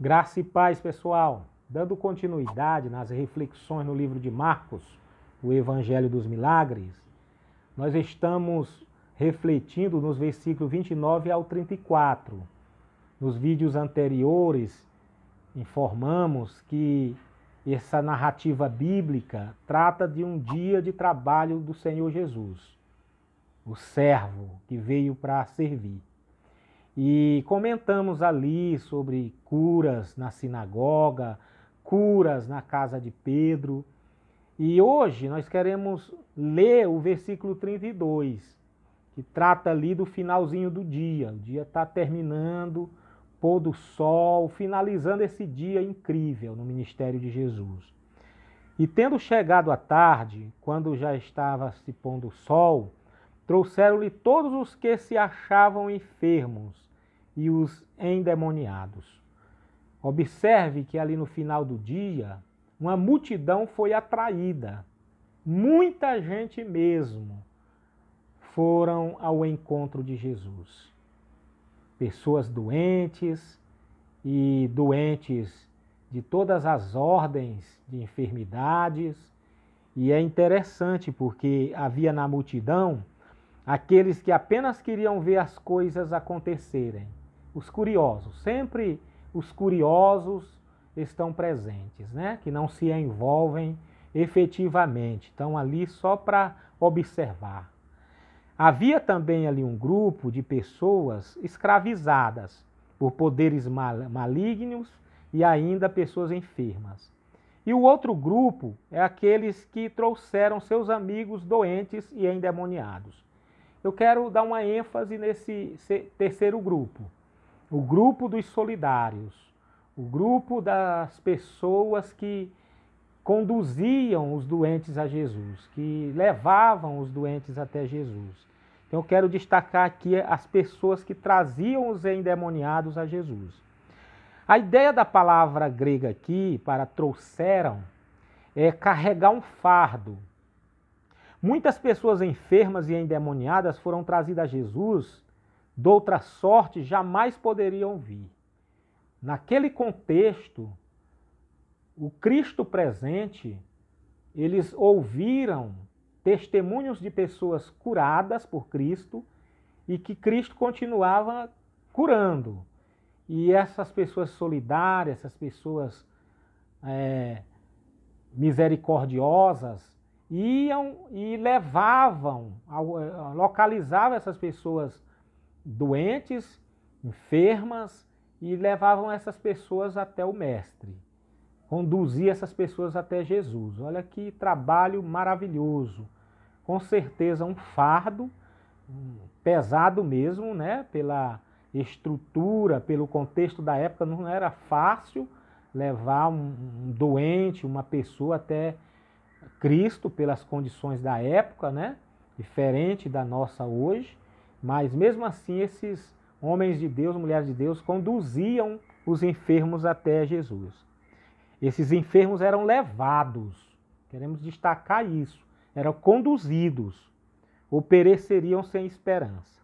Graça e paz, pessoal. Dando continuidade nas reflexões no livro de Marcos, o Evangelho dos Milagres, nós estamos refletindo nos versículos 29 ao 34. Nos vídeos anteriores, informamos que essa narrativa bíblica trata de um dia de trabalho do Senhor Jesus, o servo que veio para servir e comentamos ali sobre curas na sinagoga, curas na casa de Pedro. E hoje nós queremos ler o versículo 32, que trata ali do finalzinho do dia. O dia está terminando, pôr do sol, finalizando esse dia incrível no ministério de Jesus. E tendo chegado à tarde, quando já estava se pondo o sol, trouxeram-lhe todos os que se achavam enfermos e os endemoniados. Observe que ali no final do dia, uma multidão foi atraída. Muita gente mesmo foram ao encontro de Jesus. Pessoas doentes e doentes de todas as ordens de enfermidades. E é interessante porque havia na multidão aqueles que apenas queriam ver as coisas acontecerem os curiosos. Sempre os curiosos estão presentes, né? Que não se envolvem efetivamente, estão ali só para observar. Havia também ali um grupo de pessoas escravizadas por poderes malignos e ainda pessoas enfermas. E o outro grupo é aqueles que trouxeram seus amigos doentes e endemoniados. Eu quero dar uma ênfase nesse terceiro grupo o grupo dos solidários, o grupo das pessoas que conduziam os doentes a Jesus, que levavam os doentes até Jesus. Então, eu quero destacar aqui as pessoas que traziam os endemoniados a Jesus. A ideia da palavra grega aqui, para trouxeram, é carregar um fardo. Muitas pessoas enfermas e endemoniadas foram trazidas a Jesus doutra sorte jamais poderiam vir. Naquele contexto, o Cristo presente, eles ouviram testemunhos de pessoas curadas por Cristo e que Cristo continuava curando. E essas pessoas solidárias, essas pessoas é, misericordiosas, iam e levavam, é, localizavam essas pessoas doentes, enfermas e levavam essas pessoas até o Mestre. Conduzia essas pessoas até Jesus. Olha que trabalho maravilhoso. Com certeza um fardo pesado mesmo, né, pela estrutura, pelo contexto da época, não era fácil levar um, um doente, uma pessoa até Cristo pelas condições da época, né? Diferente da nossa hoje. Mas mesmo assim, esses homens de Deus, mulheres de Deus, conduziam os enfermos até Jesus. Esses enfermos eram levados, queremos destacar isso, eram conduzidos, ou pereceriam sem esperança.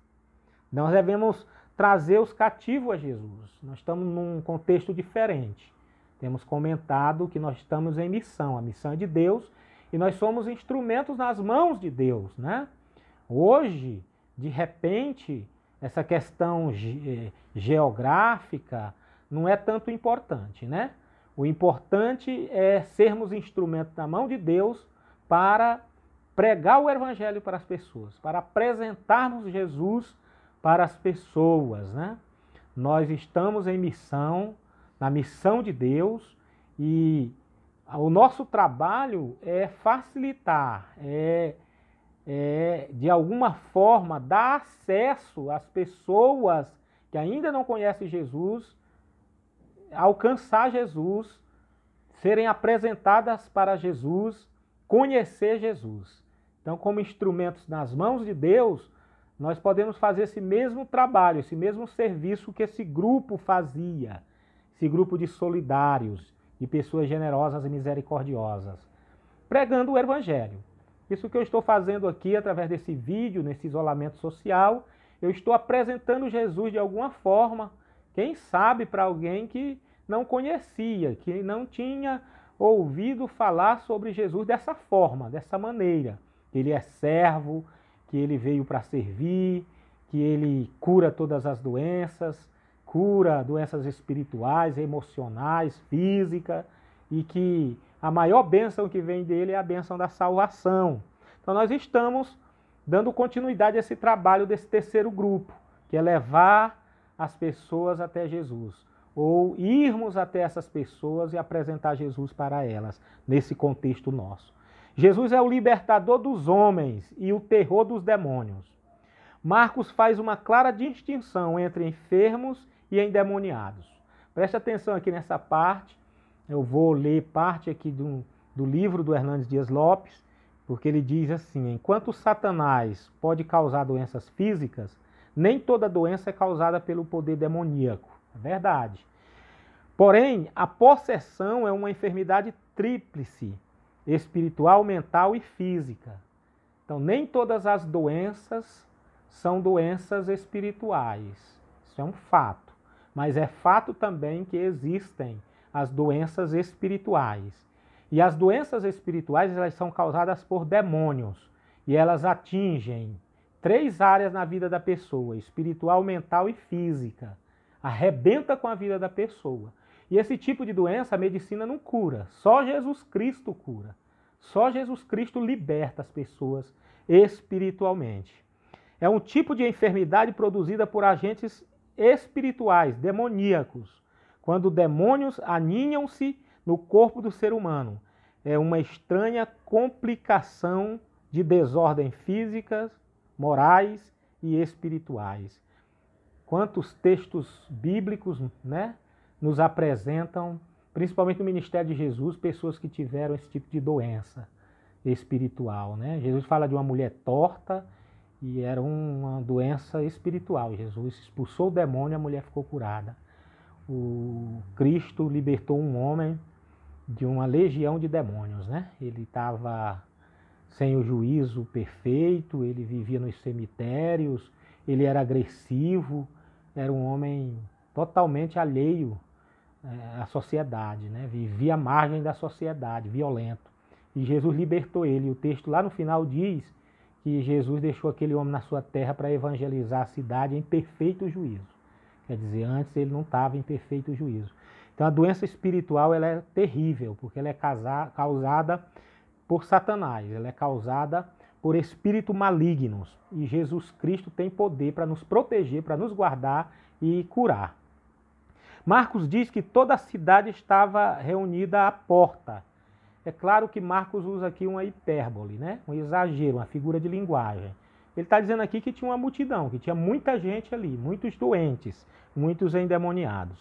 Nós devemos trazer os cativos a Jesus. Nós estamos num contexto diferente. Temos comentado que nós estamos em missão, a missão é de Deus, e nós somos instrumentos nas mãos de Deus, né? Hoje, de repente, essa questão ge eh, geográfica não é tanto importante, né? O importante é sermos instrumentos na mão de Deus para pregar o evangelho para as pessoas, para apresentarmos Jesus para as pessoas, né? Nós estamos em missão, na missão de Deus e o nosso trabalho é facilitar, é é, de alguma forma, dar acesso às pessoas que ainda não conhecem Jesus, alcançar Jesus, serem apresentadas para Jesus, conhecer Jesus. Então, como instrumentos nas mãos de Deus, nós podemos fazer esse mesmo trabalho, esse mesmo serviço que esse grupo fazia, esse grupo de solidários, de pessoas generosas e misericordiosas, pregando o Evangelho. Isso que eu estou fazendo aqui através desse vídeo, nesse isolamento social, eu estou apresentando Jesus de alguma forma, quem sabe para alguém que não conhecia, que não tinha ouvido falar sobre Jesus dessa forma, dessa maneira. Ele é servo, que ele veio para servir, que ele cura todas as doenças, cura doenças espirituais, emocionais, físicas, e que a maior bênção que vem dele é a bênção da salvação. Então nós estamos dando continuidade a esse trabalho desse terceiro grupo, que é levar as pessoas até Jesus, ou irmos até essas pessoas e apresentar Jesus para elas, nesse contexto nosso. Jesus é o libertador dos homens e o terror dos demônios. Marcos faz uma clara distinção entre enfermos e endemoniados. Preste atenção aqui nessa parte, eu vou ler parte aqui do, do livro do Hernandes Dias Lopes, porque ele diz assim: enquanto Satanás pode causar doenças físicas, nem toda doença é causada pelo poder demoníaco. É verdade. Porém, a possessão é uma enfermidade tríplice: espiritual, mental e física. Então, nem todas as doenças são doenças espirituais. Isso é um fato. Mas é fato também que existem as doenças espirituais. E as doenças espirituais elas são causadas por demônios e elas atingem três áreas na vida da pessoa: espiritual, mental e física. Arrebenta com a vida da pessoa. E esse tipo de doença a medicina não cura, só Jesus Cristo cura. Só Jesus Cristo liberta as pessoas espiritualmente. É um tipo de enfermidade produzida por agentes espirituais, demoníacos, quando demônios aninham-se no corpo do ser humano. É uma estranha complicação de desordem físicas, morais e espirituais. Quantos textos bíblicos né, nos apresentam, principalmente no ministério de Jesus, pessoas que tiveram esse tipo de doença espiritual. Né? Jesus fala de uma mulher torta e era uma doença espiritual. Jesus expulsou o demônio e a mulher ficou curada o Cristo libertou um homem de uma legião de demônios, né? Ele estava sem o juízo perfeito, ele vivia nos cemitérios, ele era agressivo, era um homem totalmente alheio eh, à sociedade, né? Vivia à margem da sociedade, violento. E Jesus libertou ele. O texto lá no final diz que Jesus deixou aquele homem na sua terra para evangelizar a cidade em perfeito juízo. Quer dizer, antes ele não estava em perfeito juízo. Então a doença espiritual ela é terrível, porque ela é causada por Satanás, ela é causada por espíritos malignos. E Jesus Cristo tem poder para nos proteger, para nos guardar e curar. Marcos diz que toda a cidade estava reunida à porta. É claro que Marcos usa aqui uma hipérbole, né? um exagero, uma figura de linguagem. Ele está dizendo aqui que tinha uma multidão, que tinha muita gente ali, muitos doentes, muitos endemoniados.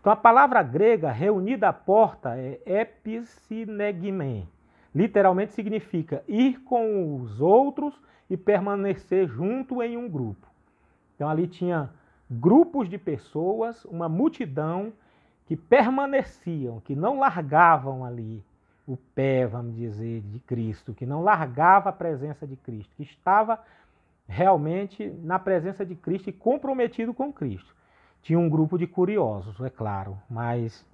Então a palavra grega reunida à porta é episinegmen. Literalmente significa ir com os outros e permanecer junto em um grupo. Então ali tinha grupos de pessoas, uma multidão que permaneciam, que não largavam ali o pé, vamos dizer, de Cristo, que não largava a presença de Cristo, que estava realmente na presença de Cristo e comprometido com Cristo. Tinha um grupo de curiosos, é claro, mas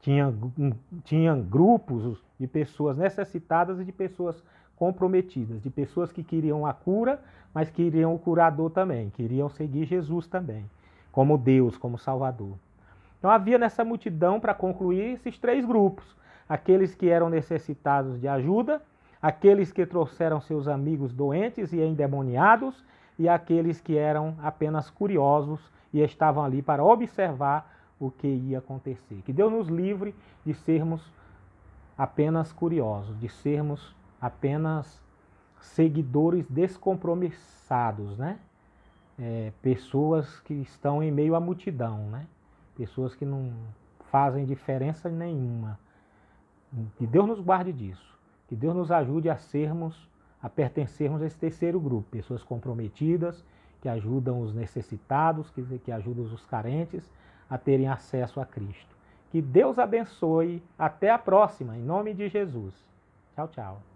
tinha, hum, tinha grupos de pessoas necessitadas e de pessoas comprometidas, de pessoas que queriam a cura, mas queriam o curador também, queriam seguir Jesus também, como Deus, como Salvador. Então havia nessa multidão, para concluir, esses três grupos: aqueles que eram necessitados de ajuda, aqueles que trouxeram seus amigos doentes e endemoniados, e aqueles que eram apenas curiosos e estavam ali para observar o que ia acontecer. Que Deus nos livre de sermos apenas curiosos, de sermos apenas seguidores descompromissados, né? É, pessoas que estão em meio à multidão, né? Pessoas que não fazem diferença nenhuma. Que Deus nos guarde disso. Que Deus nos ajude a sermos, a pertencermos a esse terceiro grupo, pessoas comprometidas, que ajudam os necessitados, que, que ajudam os carentes a terem acesso a Cristo. Que Deus abençoe. Até a próxima, em nome de Jesus. Tchau, tchau.